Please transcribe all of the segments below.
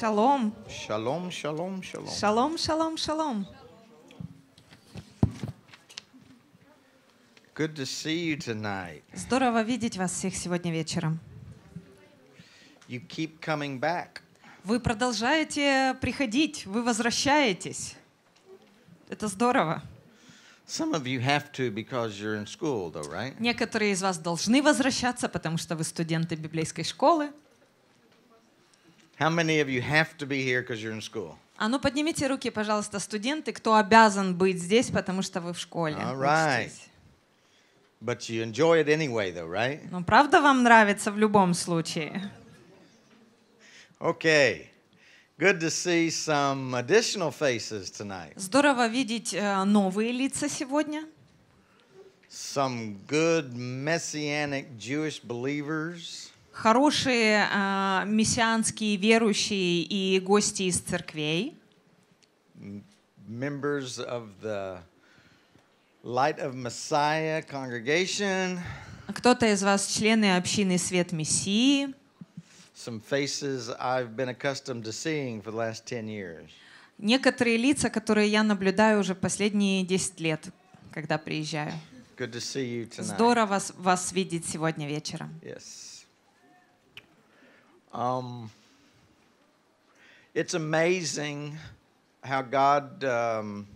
Шалом. Шалом, шалом, шалом. Шалом, шалом, шалом. Good to see you tonight. Здорово видеть вас всех сегодня вечером. You keep coming back. Вы продолжаете приходить, вы возвращаетесь. Это здорово. Some of you have to because you're in school, though, right? Некоторые из вас должны возвращаться, потому что вы студенты библейской школы. How many of you have to be here because you're in school? А ну поднимите руки, пожалуйста, студенты, кто обязан быть здесь, потому что вы в школе. All right. But you enjoy it anyway, though, right? Ну правда вам нравится в любом случае. Okay. Good to see some additional faces tonight. Здорово видеть новые лица сегодня. Some good messianic Jewish believers хорошие э, мессианские верующие и гости из церквей. Members of the Light of Messiah congregation. Кто-то из вас члены общины Свет Мессии. Some faces I've been accustomed to seeing for the last 10 years. Некоторые лица, которые я наблюдаю уже последние 10 лет, когда приезжаю. Good to see you tonight. Здорово вас видеть сегодня вечером. Yes. Um, it's amazing how God um,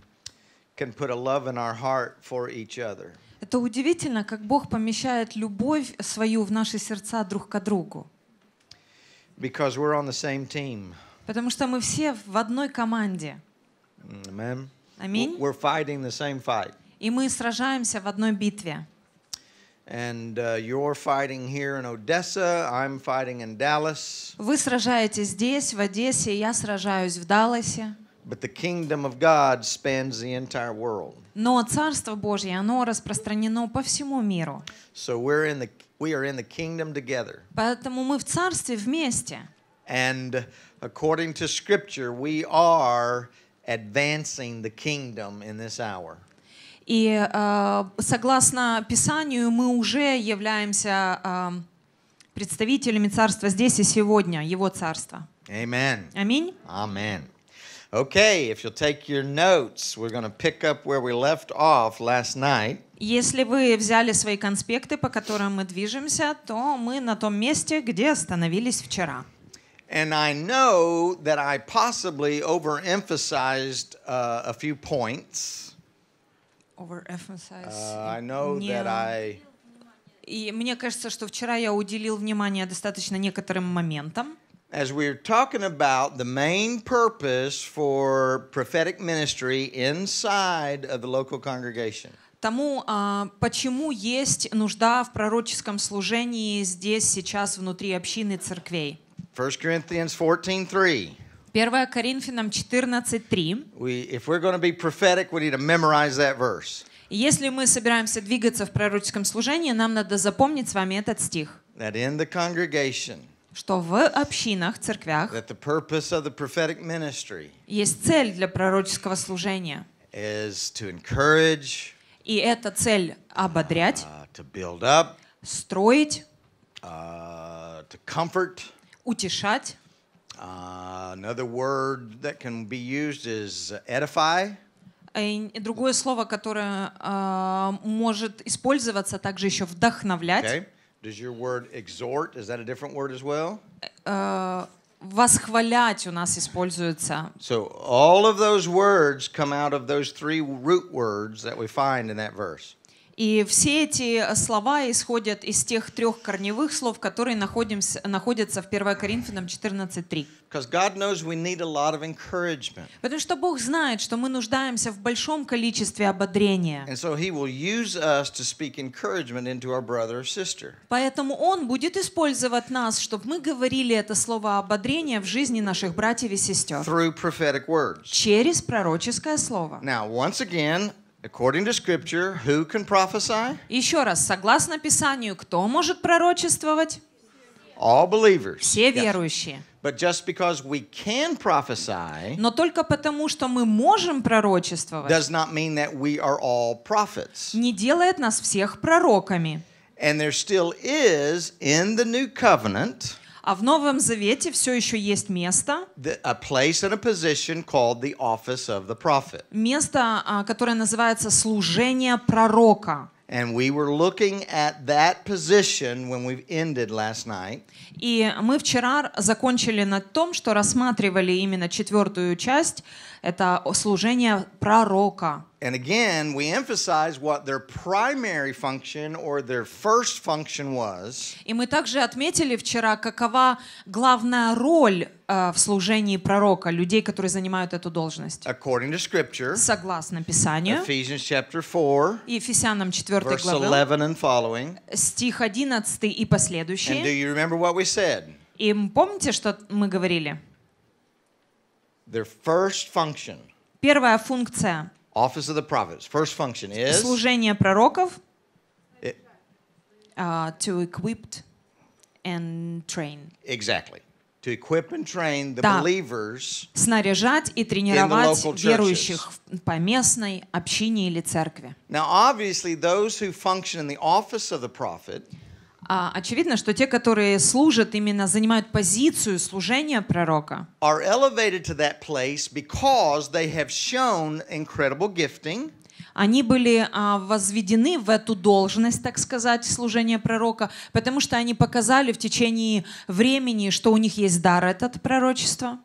can put a love in our heart for each other. Это удивительно, как Бог помещает любовь свою в наши сердца друг к другу. Because we're on the same team. Потому что мы все в одной команде. Amen. Аминь. We're fighting the same fight. И мы сражаемся в одной битве. And uh, you're fighting here in Odessa, I'm fighting in Dallas. Вы сражаетесь здесь, в Одессе, я сражаюсь в Далласе. But the kingdom of God spans the entire world. Но царство Божье, оно распространено по всему миру. So we're in the we are in the kingdom together. Поэтому мы в царстве вместе. And according to scripture, we are advancing the kingdom in this hour. И э, согласно Писанию мы уже являемся э, представителями Царства здесь и сегодня, Его Царства. Аминь. Аминь. Okay, if you'll take your notes, we're going to pick up where we left off last night. Если вы взяли свои конспекты, по которым мы движемся, то мы на том месте, где остановились вчера. And I know that I possibly overemphasized uh, a few points. overemphasize. Uh, I know не... that I... И мне кажется, что вчера я уделил внимание достаточно некоторым моментам. As we were talking about the main purpose for prophetic ministry inside of the local congregation. тому, почему есть нужда в пророческом служении здесь сейчас внутри общины церквей. 1 Corinthians 14:3. 1 Коринфянам 14:3. We, Если мы собираемся двигаться в пророческом служении, нам надо запомнить с вами этот стих. That in the congregation, что в общинах, церквях that the purpose of the prophetic ministry есть цель для пророческого служения. Is to encourage, и эта цель — ободрять, uh, to build up, строить, uh, to comfort, утешать, Uh, another word that can be used is edify. Другое слово, которое uh, может использоваться также еще вдохновлять. Okay. Does your word exhort? Is that a different word as well? Э, восхвалять у нас используется. So all of those words come out of those three root words that we find in that verse. И все эти э, слова исходят из тех трех корневых слов, которые находимся, находятся в 1 Коринфянам 14.3. Потому что Бог знает, что мы нуждаемся в большом количестве ободрения. Поэтому Он будет использовать нас, чтобы мы говорили это слово ободрения в жизни наших братьев и сестер. Через пророческое слово. Now, once again, According to scripture, who can prophesy? Еще раз, согласно Писанию, кто может пророчествовать? All believers. Все верующие. But just because we can prophesy, Но только потому, что мы можем пророчествовать, does not mean that we are all prophets. не делает нас всех пророками. And there still is in the new covenant, а в Новом Завете все еще есть место. a place and a position called the office of the prophet. Место, а, которое называется служение пророка. And we were looking at that position when we ended last night. И мы вчера закончили на том, что рассматривали именно четвертую часть это служение пророка. And again, we emphasize what their primary function or their first function was. И мы также отметили вчера, какова главная роль э, в служении пророка, людей, которые занимают эту должность. According to scripture, согласно Писанию, Ephesians chapter 4, Ефесянам 4 verse главы, 11 and following, стих 11 и последующие. And do you remember what we said? И помните, что мы говорили? Their first function. Первая функция. Office of the prophets. First function is. Служение пророков. It, э, uh, to equip and train. Exactly. To equip and train the да. believers снаряжать и тренировать верующих по местной общине или церкви. Now, obviously, those who function in the office of the prophet – А, очевидно, что те, которые служат, именно занимают позицию служения пророка, Они были а, возведены в эту должность, так сказать, служения пророка, потому что они показали в течение времени, что у них есть дар этот пророчества.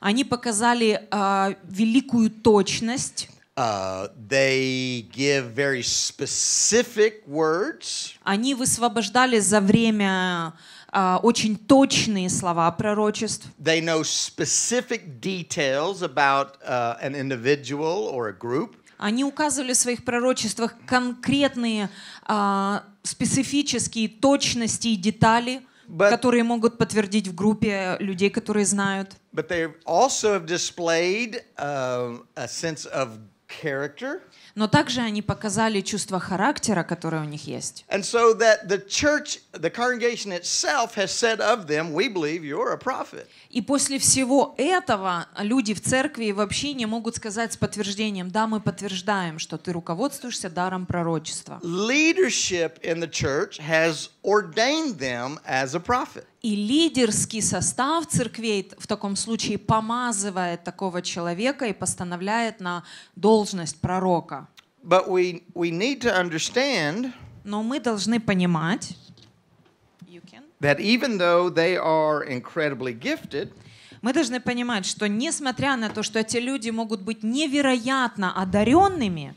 Они показали а, великую точность. Uh, they give very specific words. Они высвобождали за время uh, очень точные слова пророчеств. They know specific details about uh, an individual or a group. Они указывали в своих пророчествах конкретные а, специфические точности и детали. But, которые могут подтвердить в группе людей, которые знают. But they also have displayed uh, a sense of character. Но также они показали чувство характера, которое у них есть. And so that the church, the congregation itself has said of them, we believe you're a prophet. И после всего этого люди в церкви и в общине могут сказать с подтверждением, да, мы подтверждаем, что ты руководствуешься даром пророчества. Leadership in the church has ordained them as a prophet. И лидерский состав церквей в таком случае помазывает такого человека и постановляет на должность пророка. But we, we need to understand, Но мы должны понимать, that even though they are incredibly gifted, мы должны понимать, что несмотря на то, что эти люди могут быть невероятно одаренными,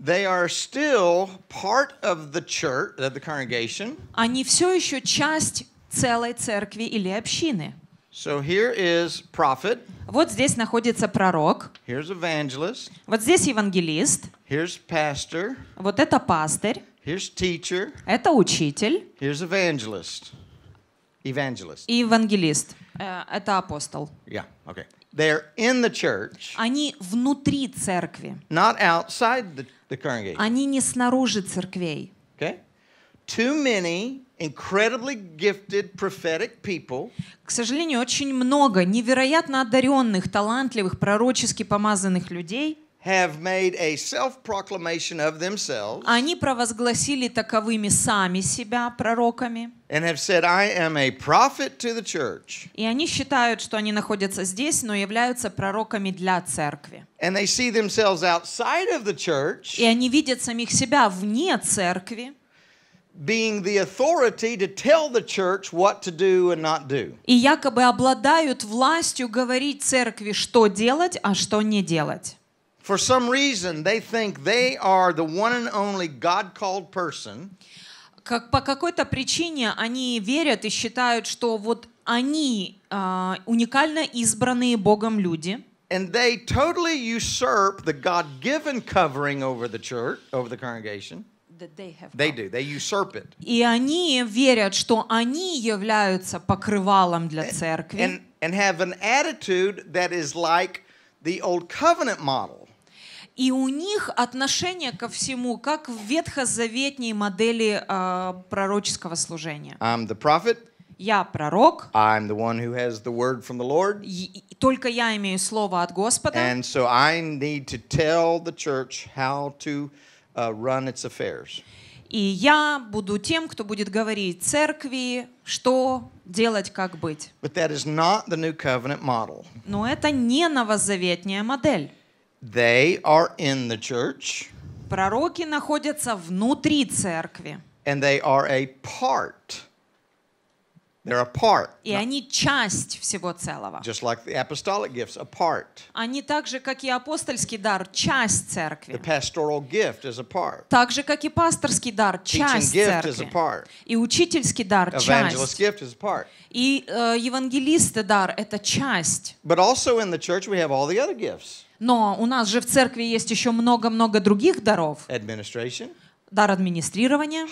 They are still part of the church, of the congregation. Они все еще часть целой церкви или общины. So here is prophet. Вот здесь находится пророк. Here's evangelist. Вот здесь евангелист. Here's pastor. Вот это пастырь. Here's teacher. Это учитель. Here's evangelist. Evangelist. И евангелист. Э, это апостол. Yeah, okay. They're in the church. Они внутри церкви. Not outside the the congregation. Они не снаружи церквей. Okay? Too many incredibly gifted prophetic people. К сожалению, очень много невероятно одаренных, талантливых, пророчески помазанных людей have made a self-proclamation of themselves. Они провозгласили таковыми сами себя пророками. And have said, I am a prophet to the church. И они считают, что они находятся здесь, но являются пророками для церкви. And they see themselves outside of the church. И они видят самих себя вне церкви. being the authority to tell the church what to do and not do. И якобы обладают властью говорить церкви, что делать, а что не делать. For some reason, they think they are the one and only God-called person. Как по какой-то причине они верят и считают, что вот они э, уникально избранные Богом люди. And they totally usurp the God-given covering over the church, over the congregation. That they, have they do. They usurp it. И они верят, что они являются покрывалом для церкви. And, and have an attitude that is like the old covenant model. И у них отношение ко всему, как в ветхозаветней модели э, пророческого служения. I'm the prophet. Я пророк. I'm the one who has the word from the Lord. и только я имею слово от Господа. And so I need to tell the church how to uh, run its affairs. И я буду тем, кто будет говорить церкви, что делать, как быть. But that is not the new covenant model. Но это не новозаветняя модель. They are in the church. Пророки находятся внутри церкви. And they are a part. They're a part. И они часть всего целого. Just like the apostolic gifts, a part. Они так же, как и апостольский дар, часть церкви. The pastoral gift is a part. Так же, как и пасторский дар, часть Teaching церкви. Gift is a part. И учительский дар, Evangelist часть. Gift is a part. И э, евангелисты дар, это часть. But also in the church we have all the other gifts. Но у нас же в церкви есть еще много-много других даров. Дар администрирования.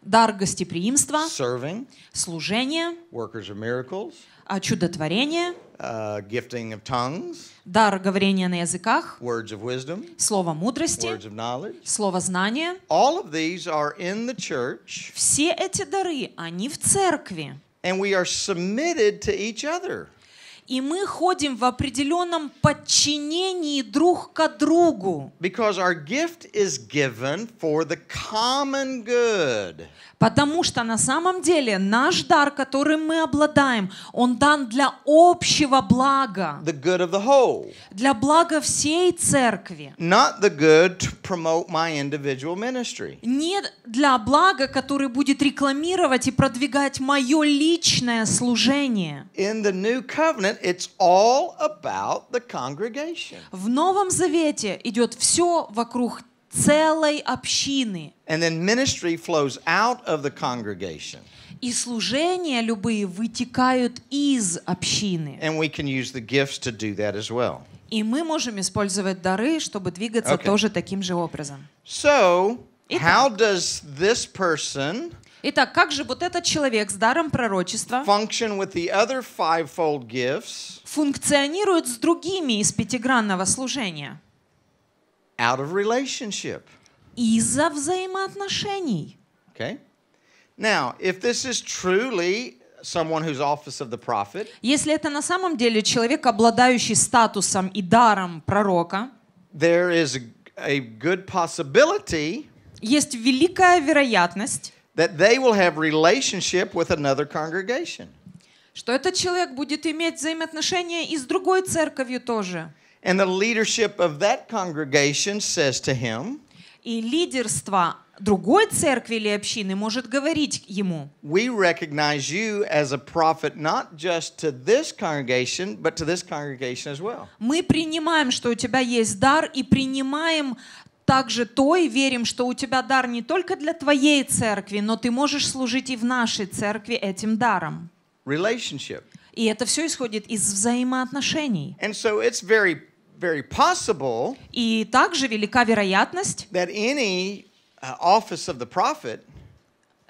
Дар гостеприимства. Serving. Служение. Workers of miracles. А, чудотворение. Uh, gifting of tongues, дар говорения на языках, words of wisdom, слово мудрости, words of knowledge, слово знания. All of these are in the church. Все эти дары, они в церкви. And we are submitted to each other. И мы ходим в определенном подчинении друг к другу. Because our gift is given for the common good. Потому что на самом деле наш дар, который мы обладаем, он дан для общего блага. The good of the whole. Для блага всей церкви. Not the good to promote my individual ministry. Не для блага, который будет рекламировать и продвигать мое личное служение. In the new covenant it's all about the congregation. В Новом Завете идет все вокруг целой общины. And then ministry flows out of the congregation. И служения любые вытекают из общины. And we can use the gifts to do that as well. И мы можем использовать дары, чтобы двигаться okay. тоже таким же образом. So, Итак, how does this person Итак, как же вот этот человек с даром пророчества функционирует с другими из пятигранного служения? Out of relationship. Из-за взаимоотношений. Okay. Now, if this is truly someone whose office of the prophet, если это на самом деле человек, обладающий статусом и даром пророка, there is a good possibility есть великая вероятность that they will have relationship with another congregation. Что этот человек будет иметь взаимоотношения и с другой церковью тоже. And the leadership of that congregation says to him, и лидерство другой церкви или общины может говорить ему. We recognize you as a prophet not just to this congregation, but to this congregation as well. Мы принимаем, что у тебя есть дар, и принимаем также то и верим, что у тебя дар не только для твоей церкви, но ты можешь служить и в нашей церкви этим даром. Relationship. И это все исходит из взаимоотношений. And so it's very, very possible И также велика вероятность, that any uh, office of the prophet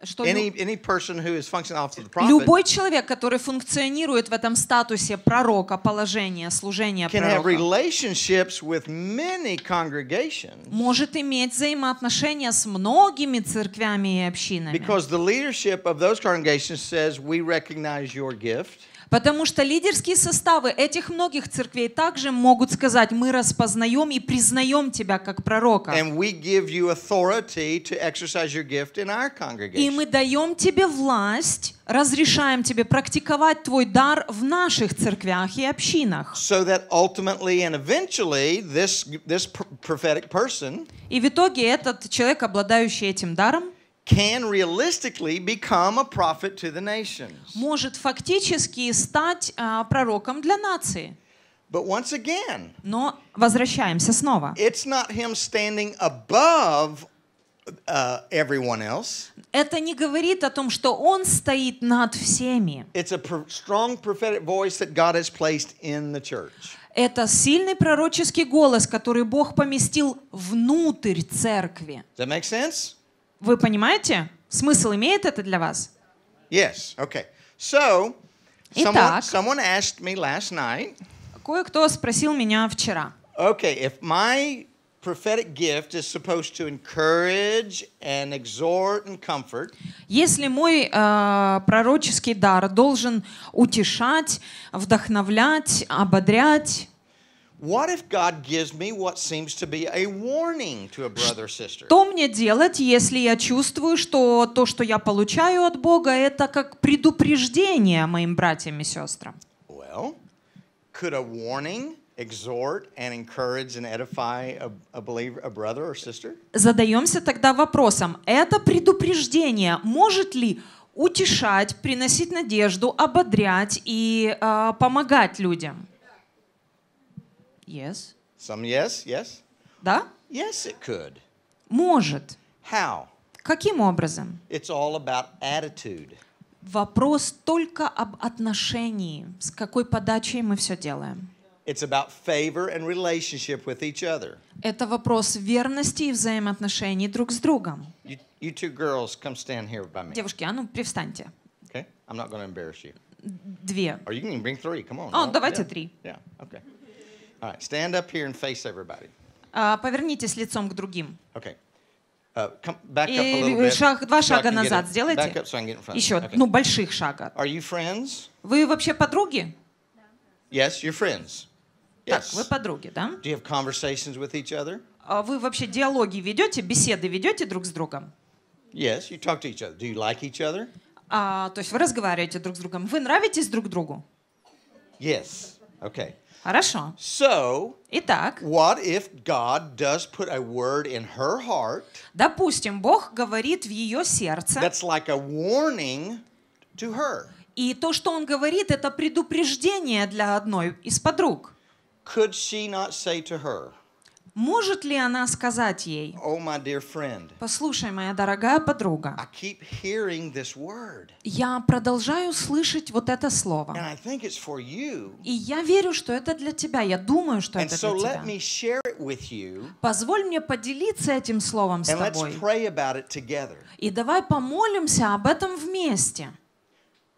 что any, any person who is functioning off the prophet, любой человек, который функционирует в этом статусе пророка, положения, служения can пророка, have relationships with many congregations, может иметь взаимоотношения с многими церквями и общинами. Because the leadership of those congregations says, we recognize your gift. Потому что лидерские составы этих многих церквей также могут сказать, мы распознаем и признаем тебя как пророка. И мы даем тебе власть, разрешаем тебе практиковать твой дар в наших церквях и общинах. So this, this и в итоге этот человек, обладающий этим даром, can realistically become a prophet to the nations. Может фактически стать а, пророком для нации. But once again, но возвращаемся снова. It's not him standing above uh, everyone else. Это не говорит о том, что он стоит над всеми. It's a pro strong prophetic voice that God has placed in the church. Это сильный пророческий голос, который Бог поместил внутрь церкви. Does that make sense? Вы понимаете? Смысл имеет это для вас? Yes, okay. So, Итак, someone, someone asked me last night. Кое-кто спросил меня вчера. Okay, if my prophetic gift is supposed to encourage and exhort and comfort. Если мой э, пророческий дар должен утешать, вдохновлять, ободрять. Что мне делать, если я чувствую, что то, что я получаю от Бога, это как предупреждение моим братьям и сестрам? Well, could a warning exhort and encourage and edify a, a believer, a brother or sister? Задаемся тогда вопросом: это предупреждение может ли утешать, приносить надежду, ободрять и э, помогать людям? Yes. Some yes, yes. Да? Yes, it could. Может. How? Каким образом? It's all about attitude. Вопрос только об отношении, с какой подачей мы все делаем. It's about favor and relationship with each other. Это вопрос верности и взаимоотношений друг с другом. You, you two girls, come stand here by me. Девушки, а ну привстаньте. Okay, I'm not going to embarrass you. Две. Or you can bring three. Come on. О, oh, давайте yeah. три. Yeah, okay. All right, stand up here and face everybody. А, повернитесь лицом к другим. Okay. Uh, come, back up a little bit, шаг, два шага so назад сделайте. Back up so I can get in front. Еще, okay. ну, больших шага. Are you friends? Вы вообще подруги? Yes, you're friends. Yes. Так, вы подруги, да? Do you have conversations with each other? А вы вообще диалоги ведете, беседы ведете друг с другом? Yes, you talk to each other. Do you like each other? А, то есть вы разговариваете друг с другом. Вы нравитесь друг другу? Yes. Okay. Хорошо. So, Итак, what if God does put a word in her heart? Допустим, Бог говорит в ее сердце. That's like a warning to her. И то, что он говорит, это предупреждение для одной из подруг. Could she not say to her? Может ли она сказать ей, oh, послушай, моя дорогая подруга, я продолжаю слышать вот это слово. И я верю, что это для тебя. Я думаю, что это для тебя. Позволь мне поделиться этим словом с тобой. И давай помолимся об этом вместе.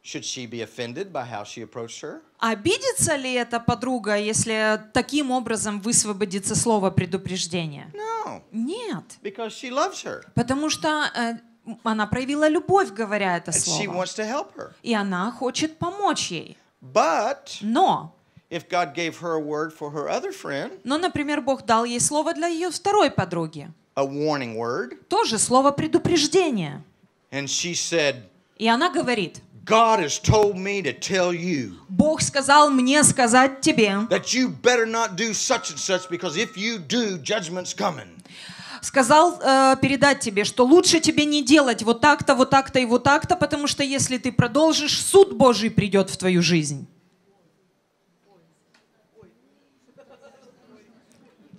Should she be offended by how she approached her? Обидится ли эта подруга, если таким образом высвободится слово предупреждения? No. Нет. Because she loves her. Потому что э, она проявила любовь, говоря это And слово. She wants to help her. И она хочет помочь ей. But Но if но, например, Бог дал ей слово для ее второй подруги. A warning word. Тоже слово предупреждения. And she said, И она говорит, God has told me to tell you. Бог сказал мне сказать тебе. That you better not do such and such because if you do, judgment's coming. Сказал э, передать тебе, что лучше тебе не делать вот так-то, вот так-то и вот так-то, потому что если ты продолжишь, суд Божий придет в твою жизнь.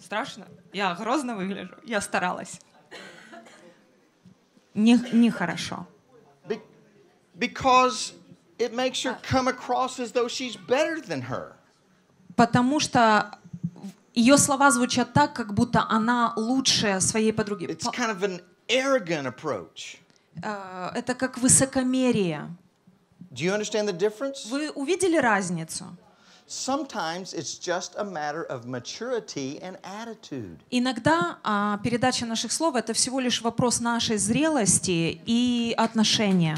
Страшно? Я грозно выгляжу. Я старалась. Нехорошо. Не, не хорошо. Because it makes her come across as though she's better than her. Потому что ее слова звучат так, как будто она лучше своей подруги. It's kind of an arrogant approach. Uh, это как высокомерие. Do you understand the difference? Вы увидели разницу? Sometimes it's just a matter of maturity and attitude. Иногда uh, передача наших слов это всего лишь вопрос нашей зрелости и отношения.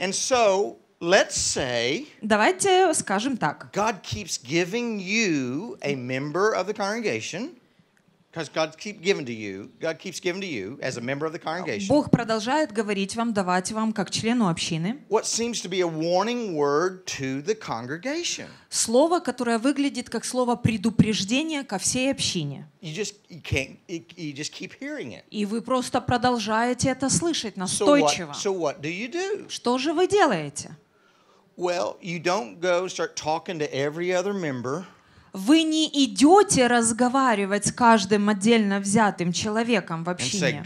And so, let's say Давайте скажем так. God keeps giving you a member of the congregation. Бог продолжает говорить вам, давать вам как члену общины. Слово, которое выглядит как слово предупреждения ко всей общине. И вы просто продолжаете это слышать настойчиво. Что же вы делаете? Well, you don't go start talking to every other member вы не идете разговаривать с каждым отдельно взятым человеком в общине.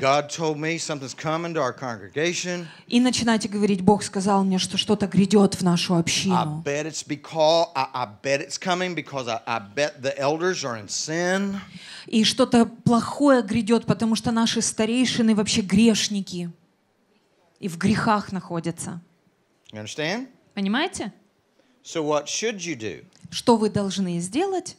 И начинаете говорить, Бог сказал мне, что что-то грядет в нашу общину. И что-то плохое грядет, потому что наши старейшины вообще грешники и в грехах находятся. Понимаете? So what should you do? Что вы должны сделать?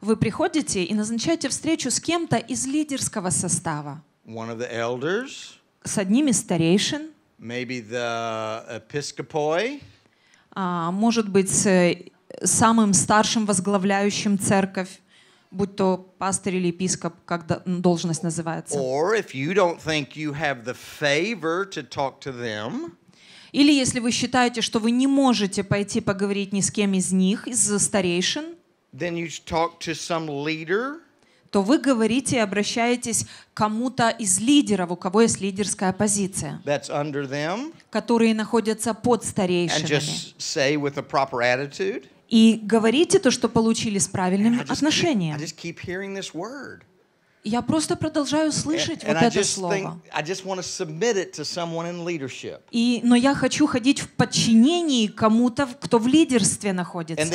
Вы приходите и назначаете встречу с кем-то из лидерского состава. One of the elders. С одним из старейшин. Maybe the episcopoi. Uh, может быть, э, самым старшим возглавляющим церковь будь то пастор или епископ, как должность называется. или если вы считаете, что вы не можете пойти поговорить ни с кем из них, из э, старейшин, then you talk to some leader, то вы говорите и обращаетесь к кому-то из лидеров, у кого есть лидерская позиция, that's under them, которые находятся под старейшинами. And just say with the proper attitude, и говорите то, что получили с правильным отношением. Я просто продолжаю слышать and, вот and это слово. И, но я хочу ходить в подчинении кому-то, кто в лидерстве находится.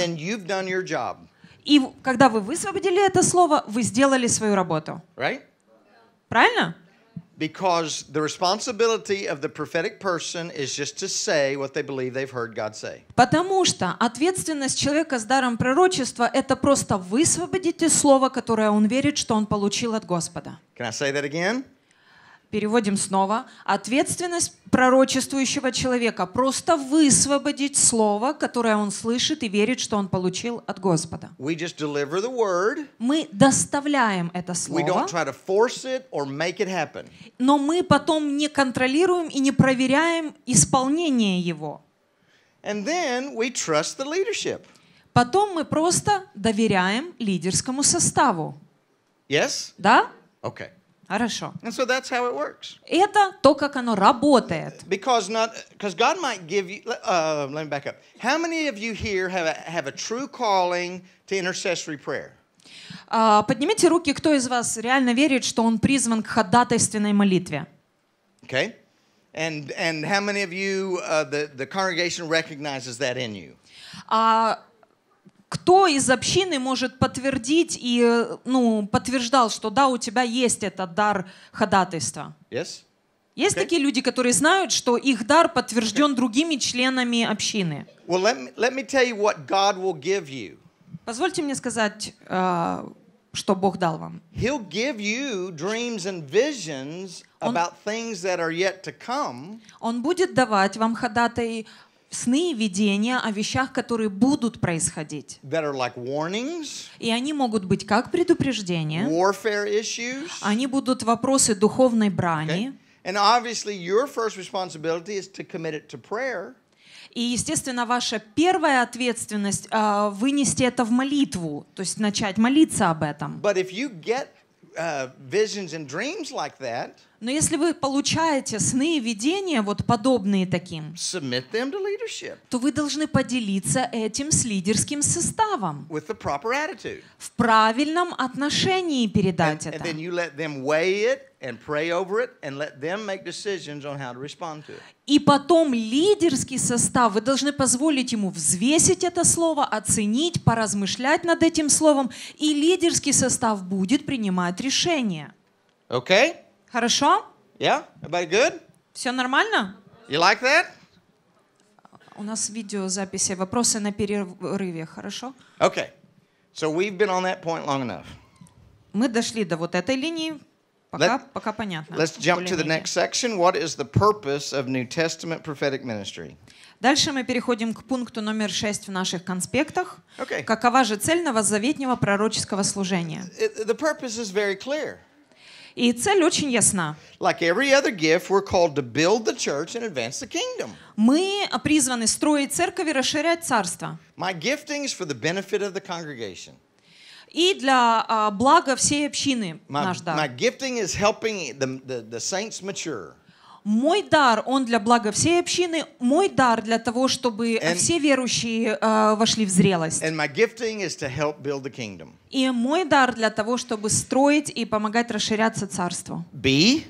И когда вы высвободили это слово, вы сделали свою работу. Right? Правильно? because the responsibility of the prophetic person is just to say what they believe they've heard God say. Потому что ответственность человека с даром пророчества это просто высвободить слово, которое он верит, что он получил от Господа. Can I say that again? переводим снова, ответственность пророчествующего человека – просто высвободить слово, которое он слышит и верит, что он получил от Господа. Мы доставляем это слово, но мы потом не контролируем и не проверяем исполнение его. And then we trust the leadership. Потом мы просто доверяем лидерскому составу. Yes? Да? Okay. Хорошо. And so that's how it works. Это то, как оно работает. Because not, because God might give you. Uh, let me back up. How many of you here have a, have a true calling to intercessory prayer? Uh, поднимите руки, кто из вас реально верит, что он призван к ходатайственной молитве? Okay. And and how many of you uh, the the congregation recognizes that in you? А uh, кто из общины может подтвердить и э, ну, подтверждал, что да, у тебя есть этот дар ходатайства? Yes? Есть такие люди, которые знают, что их дар подтвержден okay. другими членами общины. Well, let me, let me tell you what God will give you. Позвольте мне сказать, э, что Бог дал вам. He'll give you dreams and visions он, about things that are yet to come. Он будет давать вам ходатай сны, видения о вещах, которые будут происходить. That are like warnings, и они могут быть как предупреждения. issues, они будут вопросы духовной брани. Okay? prayer. И, естественно, ваша первая ответственность э, вынести это в молитву, то есть начать молиться об этом. But if you get uh, visions and dreams like that, но если вы получаете сны и видения, вот подобные таким, то вы должны поделиться этим с лидерским составом в правильном отношении передать это. И потом лидерский состав, вы должны позволить ему взвесить это слово, оценить, поразмышлять над этим словом, и лидерский состав будет принимать решение. Okay? Хорошо? Yeah? Everybody good? Все нормально? You like that? У нас видеозаписи, вопросы на перерыве, хорошо? Okay. So we've been on that point long enough. Мы дошли до вот этой линии, пока, Let, пока понятно. Let's jump to the next section. What is the purpose of New Testament prophetic ministry? Дальше мы переходим к пункту номер шесть в наших конспектах. Okay. Какова же цель новозаветнего пророческого служения? The purpose is very clear. И цель очень ясна. Like every other gift, we're called to build the church and advance the kingdom. Мы призваны строить церковь и расширять царство. My gifting is for the benefit of the congregation. и для uh, блага всей общины my, наш дар. My gifting is helping the, the, the saints mature. мой дар, он для блага всей общины, мой дар для того, чтобы and, все верующие э, вошли в зрелость. И мой дар для того, чтобы строить и помогать расширяться царству. B.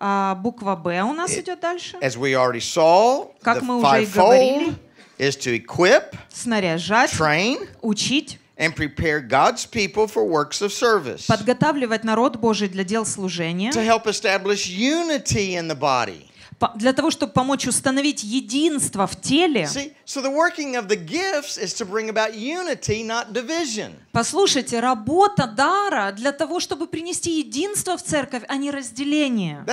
А, буква Б у нас it, э, идет дальше. As we already saw, как мы уже и говорили, is to equip, снаряжать, train, учить, and prepare God's people for works of service. Подготавливать народ Божий для дел служения. To help establish unity in the body. для того, чтобы помочь установить единство в теле. Послушайте, работа дара для того, чтобы принести единство в церковь, а не разделение.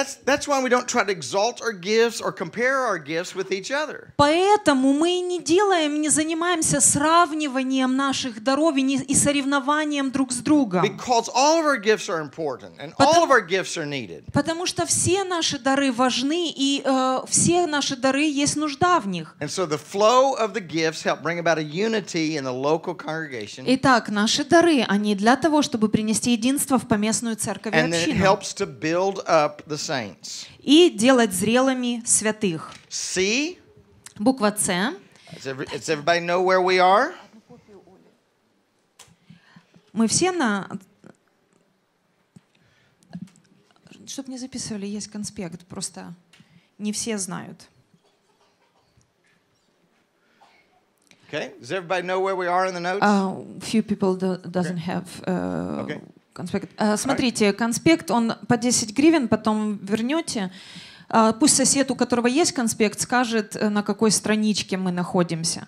Поэтому мы не делаем, не занимаемся сравниванием наших даров и соревнованием друг с другом. Потому что все наши дары важны и и э, все наши дары есть нужда в них. Итак, наши дары, они для того, чтобы принести единство в поместную церковь и общину. И делать зрелыми святых. C. Буква C. Does everybody know where we are? Мы все на... Чтобы не записывали, есть конспект, просто не все знают. Okay. Does everybody know where we are in the notes? Uh, few people do, doesn't okay. have uh, okay. конспект. Uh, смотрите, конспект, он по 10 гривен, потом вернете. А, пусть сосед, у которого есть конспект, скажет, э, на какой страничке мы находимся.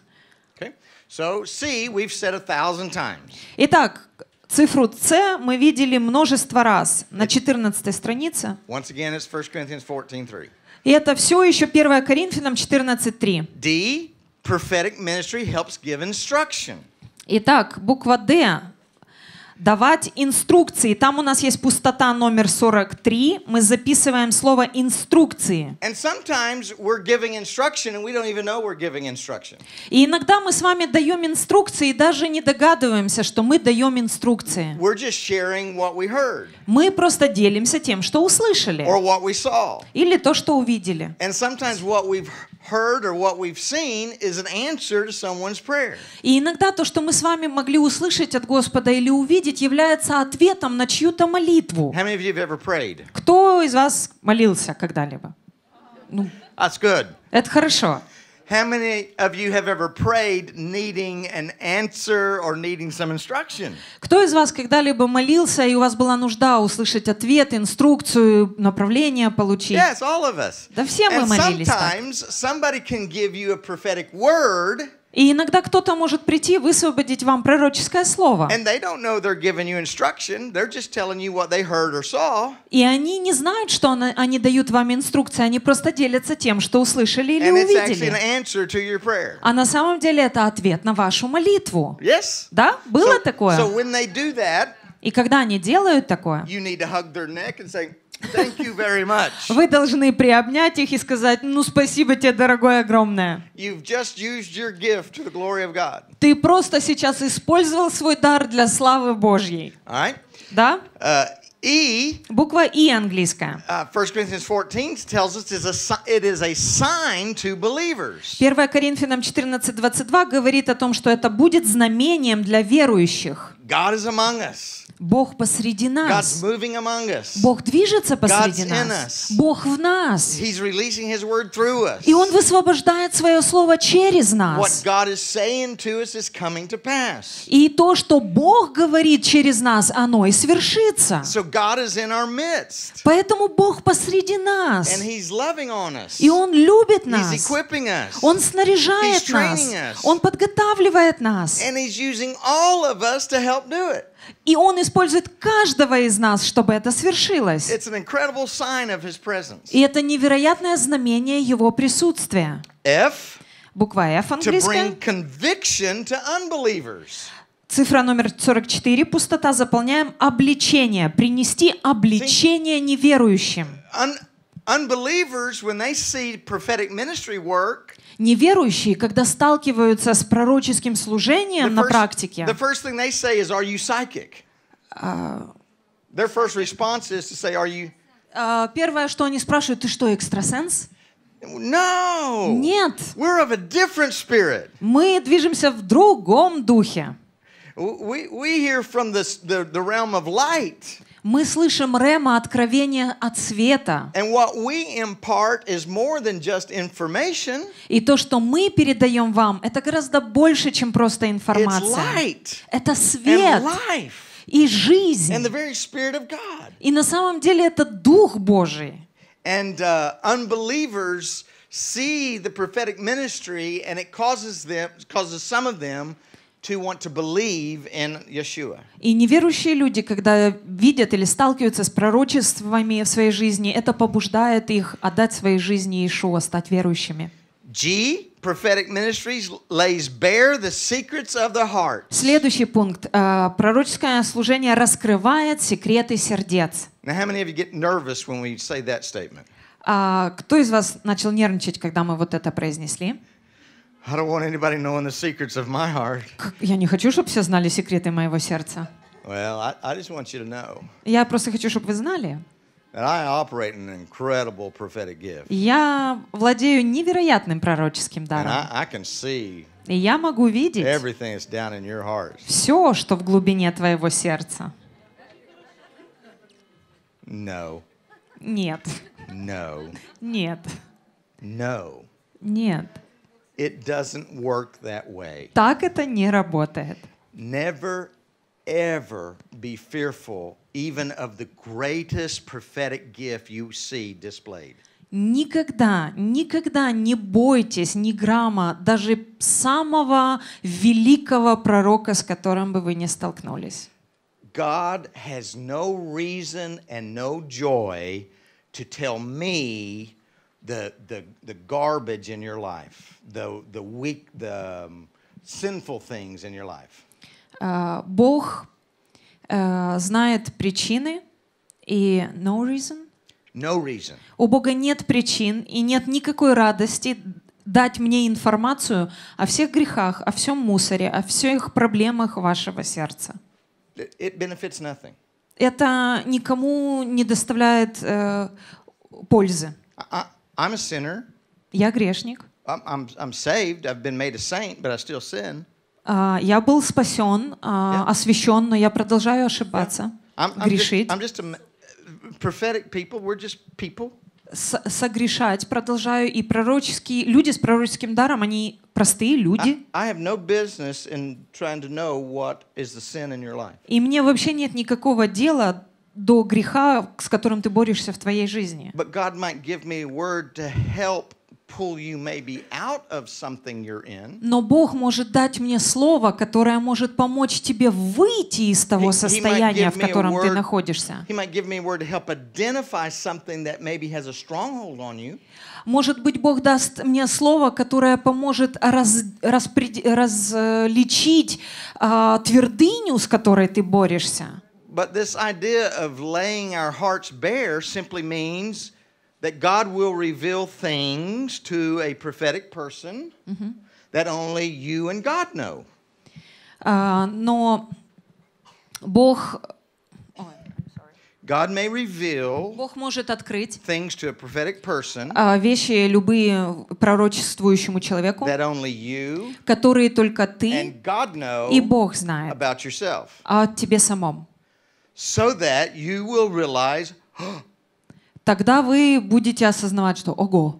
Okay. So C we've said a thousand times. Итак, цифру C мы видели множество раз на 14 странице. Once again, it's 1 Corinthians 14, 3. И это все еще 1 Коринфянам 14.3. D. Prophetic ministry helps give instruction. Итак, буква D давать инструкции. Там у нас есть пустота номер 43. Мы записываем слово инструкции. И иногда мы с вами даем инструкции и даже не догадываемся, что мы даем инструкции. Мы просто делимся тем, что услышали. Или то, что увидели. And sometimes what we've heard or what we've seen is an answer to someone's prayer. И иногда то, что мы с вами могли услышать от Господа или увидеть, является ответом на чью-то молитву. How many of you have ever prayed? Кто из вас молился когда-либо? Ну, That's good. Это хорошо. How many of you have ever prayed needing an answer or needing some instruction? Кто из вас когда-либо молился и у вас была нужда услышать ответ, инструкцию, направление получить? Yes, all of us. Да все мы and молились. Sometimes somebody can give you a prophetic word. И иногда кто-то может прийти и высвободить вам пророческое слово. И они не знают, что они дают вам инструкции, они просто делятся тем, что услышали или увидели. А на самом деле это ответ на вашу молитву. Yes? Да? Было so, такое? So that, и когда они делают такое, you need to hug their neck and say, Thank you very much. Вы должны приобнять их и сказать, ну спасибо тебе, дорогой, огромное. You've just used your gift to the glory of God. Ты просто сейчас использовал свой дар для славы Божьей. All right. Да? Uh, E, Буква И английская. 1 uh, Коринфянам 14:22 говорит о том, что это будет знамением для верующих. God is among us. Бог посреди нас. God's moving among us. Бог движется посреди God's нас. In us. Бог в нас. He's releasing his word through us. И Он высвобождает Свое Слово через нас. What God is saying to us is coming to pass. И то, что Бог говорит через нас, оно и свершится. So God is in our midst. Поэтому Бог посреди нас. And he's loving on us. И Он любит нас. He's equipping us. Он снаряжает he's нас. Training us. Он подготавливает нас. And he's using all of us to help help do it. И Он использует каждого из нас, чтобы это свершилось. It's an sign of his И это невероятное знамение Его присутствия. F. Буква F английская. Цифра номер 44. Пустота. Заполняем обличение. Принести обличение неверующим. Unbelievers, when they see prophetic ministry work, Неверующие, когда сталкиваются с пророческим служением на практике, the first thing they say is, "Are you psychic?" Their first response is to say, "Are you?" Первое, что они спрашивают, ты что, экстрасенс? No. Нет. We're of a different spirit. Мы движемся в другом духе. We, we hear from the, the, the realm of light. Мы слышим рема откровение от света. И то, что мы передаем вам, это гораздо больше, чем просто информация. Это свет и жизнь. И на самом деле это Дух Божий. And uh, unbelievers see the prophetic ministry, and it causes them, causes some of them to want to believe in Yeshua. И неверующие люди, когда видят или сталкиваются с пророчествами в своей жизни, это побуждает их отдать своей жизни Иешуа, стать верующими. G prophetic ministries lays bare the secrets of the heart. Следующий пункт. Э, пророческое служение раскрывает секреты сердец. Now, how many of you get nervous when we say that statement? А, кто из вас начал нервничать, когда мы вот это произнесли? I don't want anybody knowing the secrets of my heart. Я не хочу, чтобы все знали секреты моего сердца. Well, I, I just want you to know. Я просто хочу, чтобы вы знали. And I operate an incredible prophetic gift. Я владею невероятным пророческим даром. And I, I can see И я могу видеть everything that's down in your heart. все, что в глубине твоего сердца. No. Нет. No. Нет. No. Нет. It doesn't work that way. Так это не работает. Never ever be fearful even of the greatest prophetic gift you see displayed. Никогда, никогда не бойтесь ни грамма даже самого великого пророка, с которым бы вы не столкнулись. God has no reason and no joy to tell me the, the, the garbage in your life, the, the weak, the um, sinful things in your life. Uh, Бог uh, знает причины и no reason. No reason. У Бога нет причин и нет никакой радости дать мне информацию о всех грехах, о всем мусоре, о всех проблемах вашего сердца. It benefits nothing. Это никому не доставляет э, пользы. I, а, а, I'm a sinner. Я грешник. I'm, I'm, I'm saved. I've been made a saint, but I still sin. Uh, я был спасен, uh, yeah. освящен, но я продолжаю ошибаться, yeah. I'm, грешить. just, I'm just a, prophetic people. We're just people. С согрешать продолжаю и пророческие люди с пророческим даром они простые люди и мне вообще нет никакого дела до греха, с которым ты борешься в твоей жизни. Но Бог может дать мне слово, которое может помочь тебе выйти из того состояния, в котором ты находишься. Может быть, Бог даст мне слово, которое поможет раз, распред, различить э, твердыню, с которой ты борешься. but this idea of laying our hearts bare simply means that God will reveal things to a prophetic person mm-hmm. that only you and God know. Uh, но Бог oh, God may reveal Бог может открыть things to a prophetic person, uh, вещи любые пророчествующему человеку, that only you которые только ты and God know и Бог знает about yourself. о тебе самом. so that you will realize, Тогда вы будете осознавать, что ого,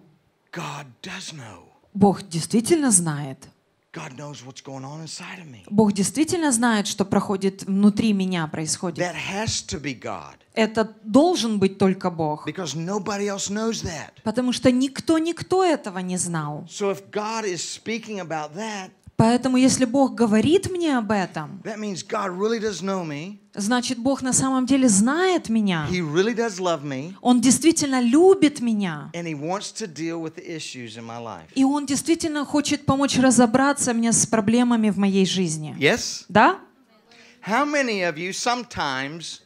God does know. Бог действительно знает. God knows what's going on inside of me. Бог действительно знает, что проходит внутри меня, происходит. That has to be God. Это должен быть только Бог. Because nobody else knows that. Потому что никто, никто этого не знал. So if God is speaking about that, Поэтому, если Бог говорит мне об этом, really значит, Бог на самом деле знает меня. Really me, он действительно любит меня. И Он действительно хочет помочь разобраться мне с проблемами в моей жизни. Yes? Да? How many of you sometimes,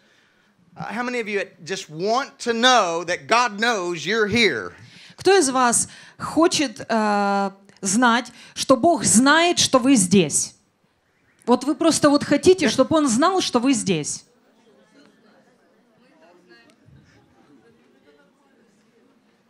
uh, how many of you just want to know that God knows you're here? Кто из вас хочет uh, знать, что Бог знает, что вы здесь. Вот вы просто вот хотите, чтобы Он знал, что вы здесь.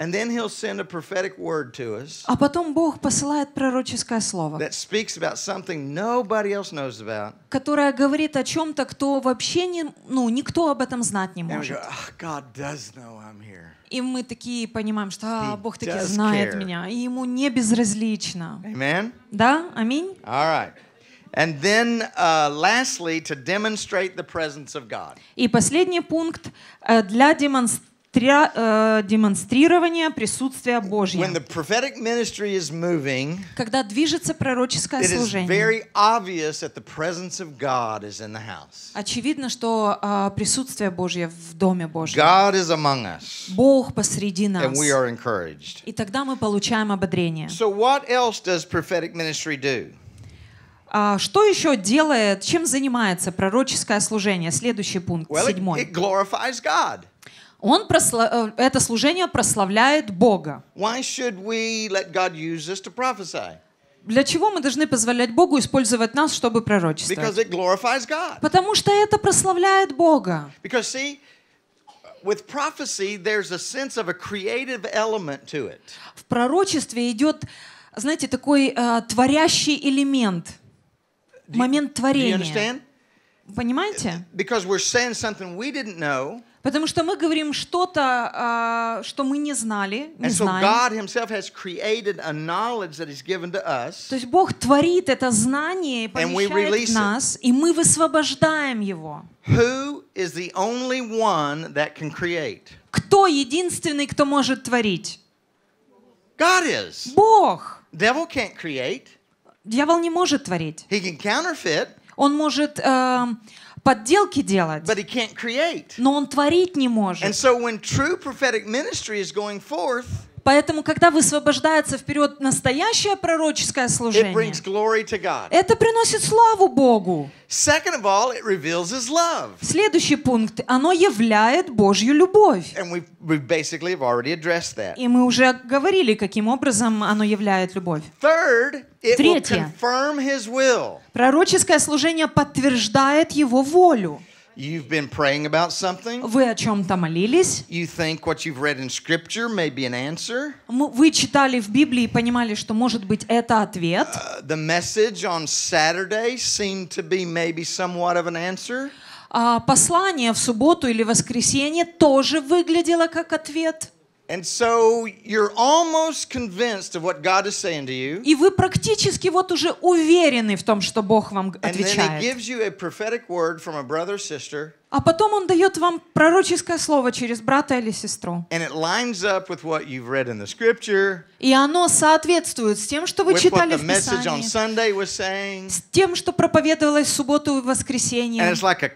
And then he'll send a prophetic word to us. А потом Бог посылает пророческое слово. That speaks about something nobody else knows about. Которое говорит о чем-то, кто вообще не, ну, никто об этом знать не может. И мы такие понимаем, что а, Бог таки знает care. меня, и ему не безразлично. Amen? Да, аминь. All right. And then, uh, lastly, to demonstrate the presence of God. И последний пункт э, для демонстрации Э, демонстрирование присутствия Божьего. Moving, Когда движется пророческое служение, очевидно, что uh, присутствие Божье в Доме Божьем. Бог посреди нас. И тогда мы получаем ободрение. So what else does prophetic ministry do? Uh, что еще делает, чем занимается пророческое служение? Следующий пункт, well, седьмой. It, it glorifies God. Он прослав... Э, это служение прославляет Бога. Для чего мы должны позволять Богу использовать нас, чтобы пророчествовать? Потому что это прославляет Бога. В пророчестве идет, знаете, такой э, творящий элемент, момент творения. Понимаете? Because we're saying something we didn't know. Потому что мы говорим что-то, а, что мы не знали, не знаем. God himself has created a knowledge that he's given to us. То есть Бог творит это знание и помещает в нас, и мы высвобождаем его. Who is the only one that can create? Кто единственный, кто может творить? God is. Бог. Devil can't create. Дьявол не может творить. He can counterfeit. Он может э, подделки делать. But he can't create. Но он творить не может. And so when true prophetic ministry is going forth, Поэтому, когда высвобождается вперед настоящее пророческое служение, это приносит славу Богу. Следующий пункт. Оно являет Божью любовь. И мы уже говорили, каким образом оно являет любовь. Третье. Пророческое служение подтверждает его волю. You've been praying about something. Вы о чем-то молились. You think what you've read in Scripture may be an answer. Вы читали в Библии и понимали, что может быть это ответ. The message on Saturday seemed to be maybe somewhat of an answer. Послание в субботу или воскресенье тоже выглядело как ответ. And so you're almost convinced of what God is saying to you. И вы практически вот уже уверены в том, что Бог вам отвечает. And then he gives you a prophetic word from a brother or sister. А потом он дает вам пророческое слово через брата или сестру. И оно соответствует с тем, что вы читали в Писании, с тем, что проповедовалось в субботу и воскресенье. Like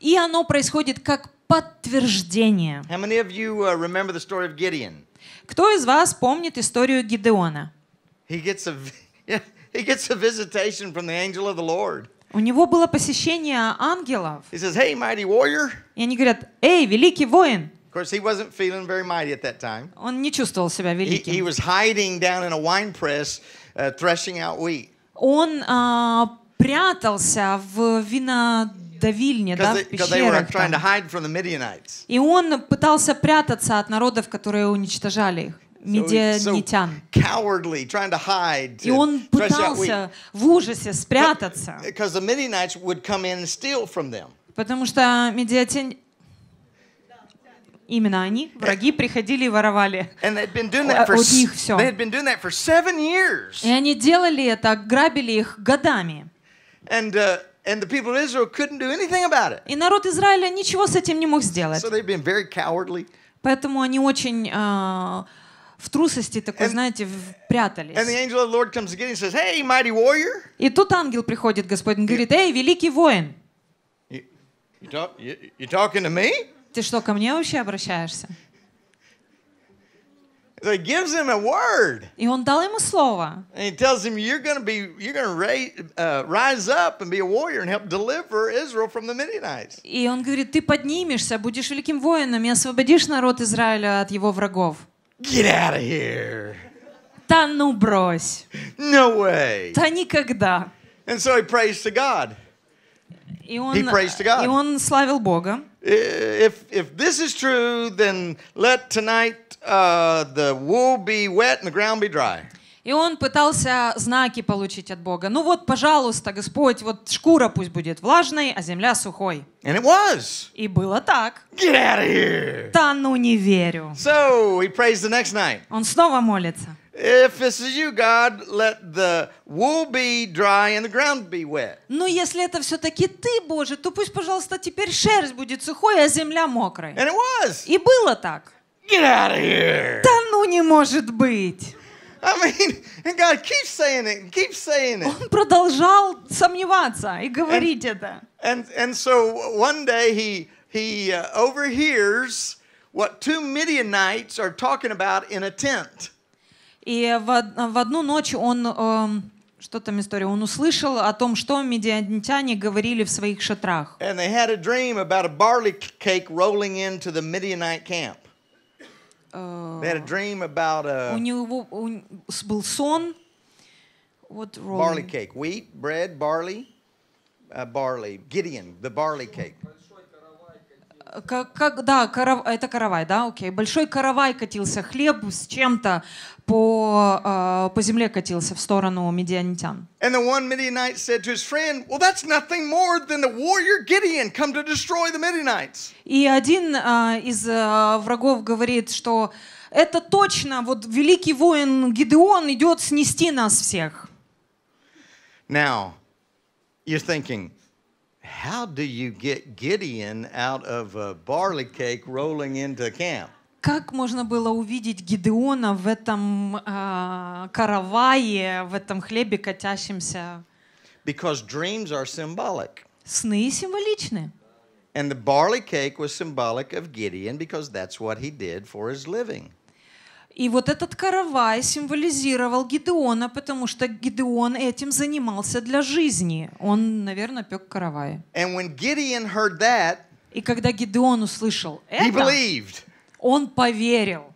и оно происходит как подтверждение. How many of you uh, remember the story of Gideon? Кто из вас помнит историю Гидеона? He gets a, yeah, he gets a visitation from the angel of the Lord. У него было посещение ангелов. He says, hey, mighty warrior. И они говорят, эй, великий воин. Of course, he wasn't feeling very mighty at that time. Он не чувствовал себя великим. He, he was hiding down in a wine press, uh, threshing out wheat. Он uh, прятался в вино давильне, да, в пещерах. И он пытался прятаться от народов, которые уничтожали их медианитян. И он пытался в ужасе спрятаться. Потому что медиатяне, именно они, враги, э, приходили и воровали От них все. И они делали это, грабили их годами. And, uh, And the people of Israel couldn't do anything about it. И народ Израиля ничего с этим не мог сделать. So they've been very cowardly. Поэтому они очень а, в трусости такой, and, знаете, прятались. hey, И тут ангел приходит, Господь, он говорит, «Эй, великий воин!» you, you talk, you, Ты что, ко мне вообще обращаешься? So he gives him a word. И он дал ему слово. And he tells him, "You're going to be, you're going to raise, uh, rise up and be a warrior and help deliver Israel from the Midianites." И он говорит, ты поднимешься, будешь великим воином и освободишь народ Израиля от его врагов. Get out of here. Та ну брось. No way. Та никогда. And so he prays to God. И он, he prays to God. И он славил Бога. If, if this is true, then let tonight Uh, И он пытался знаки получить от Бога. Ну вот, пожалуйста, Господь, вот шкура пусть будет влажной, а земля сухой. And it was. И было так. Get out of here. Да ну не верю. So he prays the next night. Он снова молится. If this is you, God, let the wool be dry and the ground be wet. Но ну, если это все-таки ты, Боже, то пусть, пожалуйста, теперь шерсть будет сухой, а земля мокрой. And it was. И было так. Get out of here. Да ну не может быть. I mean, and God keeps saying it keeps saying it. Он продолжал сомневаться и говорить and, это. And, and so one day he, he uh, overhears what two Midianites are talking about in a tent. И в, в одну ночь он, э, что там история, он услышал о том, что медианитяне говорили в своих шатрах. And they had a dream about a barley cake rolling into the Midianite camp. Uh, they had a dream about a uh, у него был сон. What barley cake, wheat, bread, barley, uh, barley. Gideon, the barley cake. как, как, да, карав, это каравай, да, окей. Большой каравай катился, хлеб с чем-то по, э, по земле катился в сторону медианитян. And the one Midianite said to his friend, well, that's nothing more than the warrior Gideon come to destroy the Midianites. И один э, из э, врагов говорит, что это точно, вот великий воин Гидеон идет снести нас всех. Now, you're thinking, how do you get Gideon out of a barley cake rolling into camp? Как можно было увидеть Гидеона в этом э, каравае, в этом хлебе катящемся? Because dreams are symbolic. Сны символичны. And the barley cake was symbolic of Gideon because that's what he did for his living. И вот этот каравай символизировал Гидеона, потому что Гидеон этим занимался для жизни. Он, наверное, пек каравай. And when Gideon heard that, И когда Гидеон услышал это, he believed. он поверил.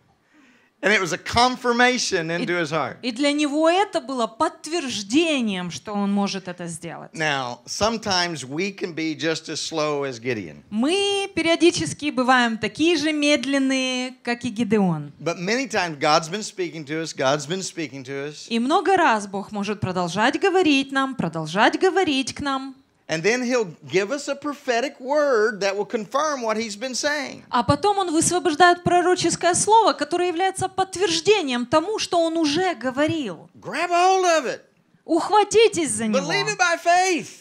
And it was a confirmation into his heart. И для него это было подтверждением, что он может это сделать. Now, sometimes we can be just as slow as Gideon. Мы периодически бываем такие же медленные, как и Гидеон. But many times God's been speaking to us, God's been speaking to us. И много раз Бог может продолжать говорить нам, продолжать говорить к нам. And then he'll give us a prophetic word that will confirm what he's been saying. А потом он высвобождает пророческое слово, которое является подтверждением тому, что он уже говорил. Grab hold of it. Ухватитесь за него.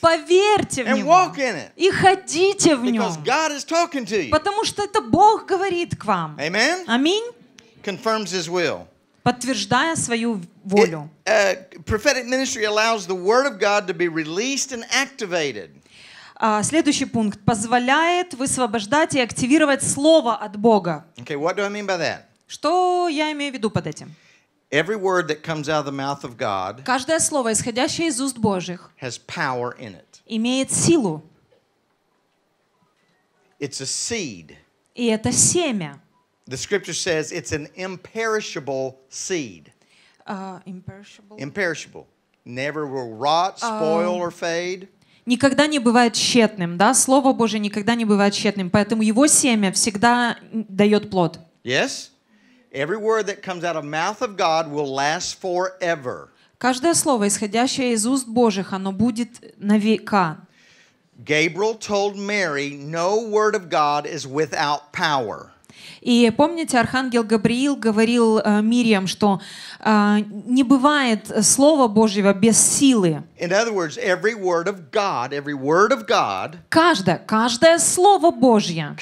Поверьте в него. И ходите в нем. Потому что это Бог говорит к вам. Amen. Аминь. Confirms his will подтверждая свою волю. Э, а, следующий пункт позволяет высвобождать и активировать слово от Бога. Okay, what do I mean by that? Что я имею в виду под этим? Every word that comes out of the mouth of God Каждое слово, исходящее из уст Божьих, has power in it. имеет силу. It's a seed. И это семя. The scripture says it's an imperishable seed. Uh, imperishable. Imperishable. Never will rot, um, spoil, uh, or fade. Никогда не бывает тщетным, да? Слово Божье никогда не бывает тщетным, поэтому его семя всегда дает плод. Yes. Every word that comes out of mouth of God will last forever. Каждое слово, исходящее из уст Божьих, оно будет на века. Gabriel told Mary, "No word of God is without power." И помните, архангел Габриил говорил э, Мириам, что э, не бывает Слова Божьего без силы. каждое, каждое Слово Божье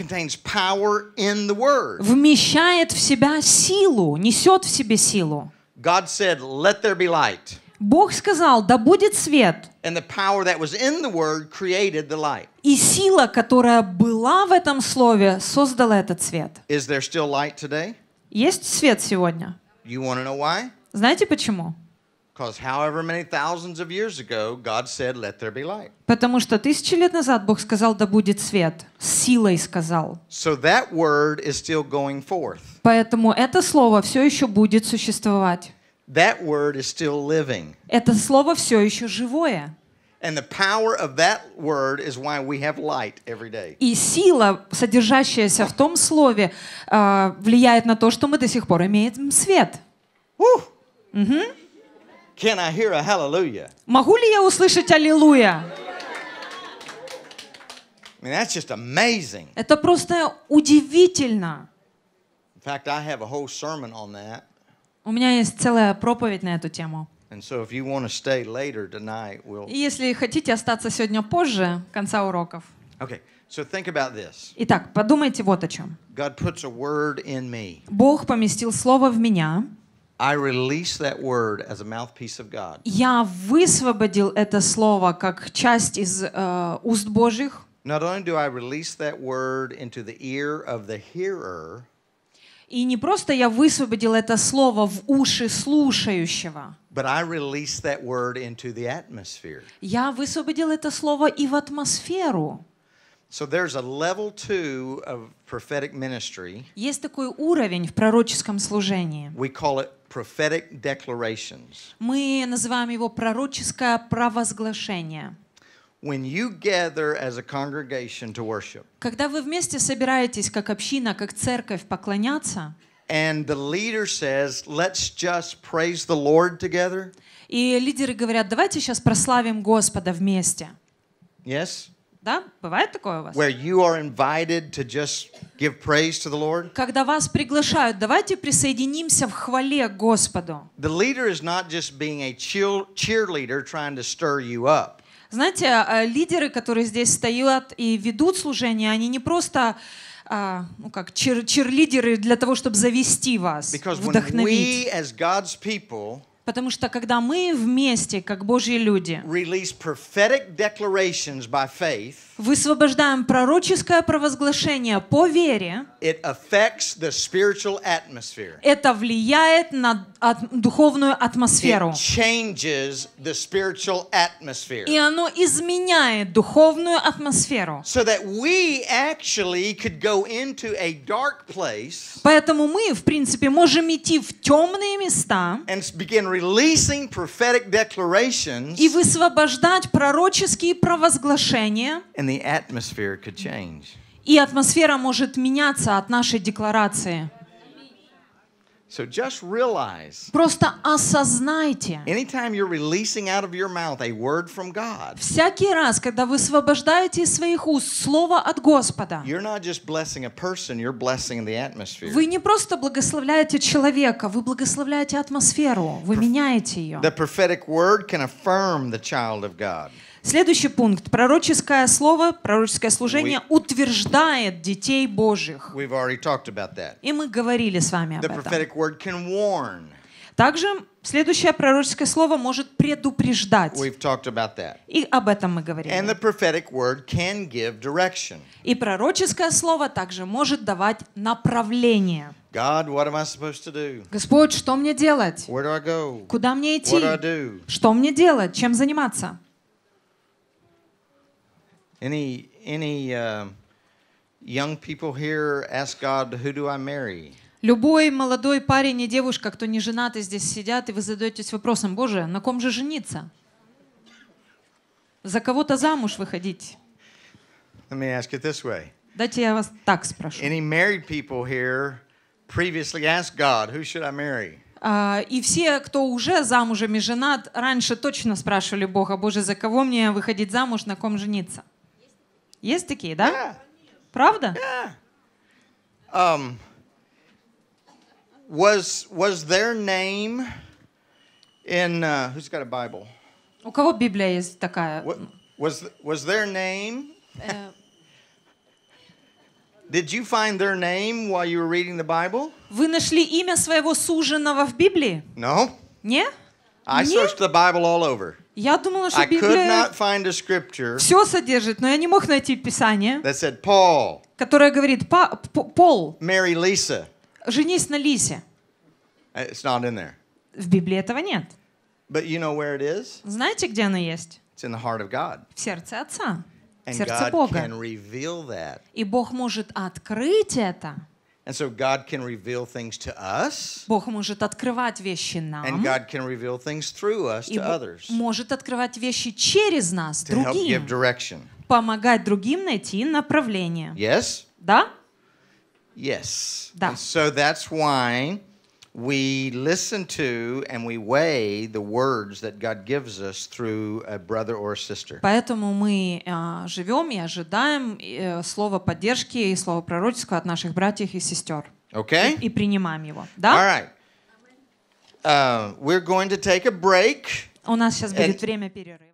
вмещает в себя силу, несет в себе силу. God said, let there be light. Бог сказал, да будет свет. И сила, которая была в этом слове, создала этот свет. Есть свет сегодня? Знаете почему? Потому что тысячи лет назад Бог сказал, да будет свет. С силой сказал. Поэтому это слово все еще будет существовать. that word is still living. Это слово все еще живое. And the power of that word is why we have light every day. И сила, содержащаяся в том слове, влияет на то, что мы до сих пор имеем свет. Can I hear a hallelujah? Могу ли я услышать аллилуйя? I mean, that's just amazing. Это просто удивительно. In fact, I have a whole sermon on that. У меня есть целая проповедь на эту тему. И если хотите остаться сегодня позже, конца уроков. Okay. So think about this. Итак, подумайте вот о чем. God puts a word in me. Бог поместил слово в меня. I release that word as a mouthpiece of God. Я высвободил это слово как часть из э, уст Божьих. Not only do I release that word into the ear of the hearer, и не просто я высвободил это слово в уши слушающего. But I released that word into the atmosphere. Я высвободил это слово и в атмосферу. So there's a level two of prophetic ministry. Есть такой уровень в пророческом служении. We call it prophetic declarations. Мы называем его пророческое провозглашение. when you gather as a congregation to worship. Когда вы вместе собираетесь как община, как церковь поклоняться. And the leader says, let's just praise the Lord together. И лидеры говорят, давайте сейчас прославим Господа вместе. Yes? Да, бывает такое у вас? Where you are invited to just give praise to the Lord. Когда вас приглашают, давайте присоединимся в хвале Господу. The leader is not just being a cheerleader trying to stir you up. Знаете, а, а, лидеры, которые здесь стоят и ведут служение, они не просто а, ну как, чер чирлидеры для того, чтобы завести вас, Because вдохновить. we, people, Потому что когда мы вместе, как Божьи люди, faith, высвобождаем пророческое провозглашение по вере, это влияет на от, духовную атмосферу. И оно изменяет духовную атмосферу. So Поэтому мы, в принципе, можем идти в темные места and begin releasing prophetic declarations, и высвобождать пророческие провозглашения, and the atmosphere could change. и атмосфера может меняться от нашей декларации. So just realize. Просто осознайте. Anytime you're releasing out of your mouth a word from God. Всякий раз, когда вы освобождаете из своих уст слово от Господа. You're not just blessing a person, you're blessing the atmosphere. Вы не просто благословляете человека, вы благословляете атмосферу, вы меняете ее. The prophetic word can affirm the child of God. Следующий пункт. Пророческое слово, пророческое служение we, утверждает детей Божьих. И мы говорили с вами об The prophetic этом. Также следующее пророческое слово может предупреждать. И об этом мы говорили. И пророческое слово также может давать направление. God, what am I supposed to do? Господь, что мне делать? Where do I go? Куда мне идти? What do I do? Что мне делать? Чем заниматься? Any any uh, young people here ask God, who do I marry? Любой молодой парень и девушка, кто не женаты, здесь сидят, и вы задаетесь вопросом, Боже, на ком же жениться? За кого-то замуж выходить? Дайте я вас так спрошу. Any married people here previously asked God, who should I marry? А, и все, кто уже замужем и женат, раньше точно спрашивали Бога, Боже, за кого мне выходить замуж, на ком жениться? Есть такие, да? Yeah. Правда? Yeah. Um, was, was their name in, uh, who's got a Bible? У кого Библия есть такая? What, was, was their name? Э, Did you find their name while you were reading the Bible? Вы нашли имя своего суженого в Библии? No. Не? I searched the Bible all over. Я думала, что Библия все содержит, но я не мог найти Писание, которое говорит, Пол, женись на Лисе. Uh, в Библии этого нет. But you know where it is? Знаете, где оно есть? It's in the heart of God. В сердце Отца, в сердце God Бога. can reveal that И Бог может открыть это And so God can reveal things to us. Бог может открывать вещи нам. And God can reveal things through us to others. Может открывать вещи через нас to другим. Help give direction. Помогать другим найти направление. Yes? Да? Yes. Да. And so that's why we listen to and we weigh the words that God gives us through a brother or a sister. Поэтому мы uh, живем и ожидаем uh, слова поддержки и слова пророческого от наших братьев и сестер. Okay? И, и принимаем его. Да? All right. Uh, we're going to take a break. У нас сейчас будет время перерыва.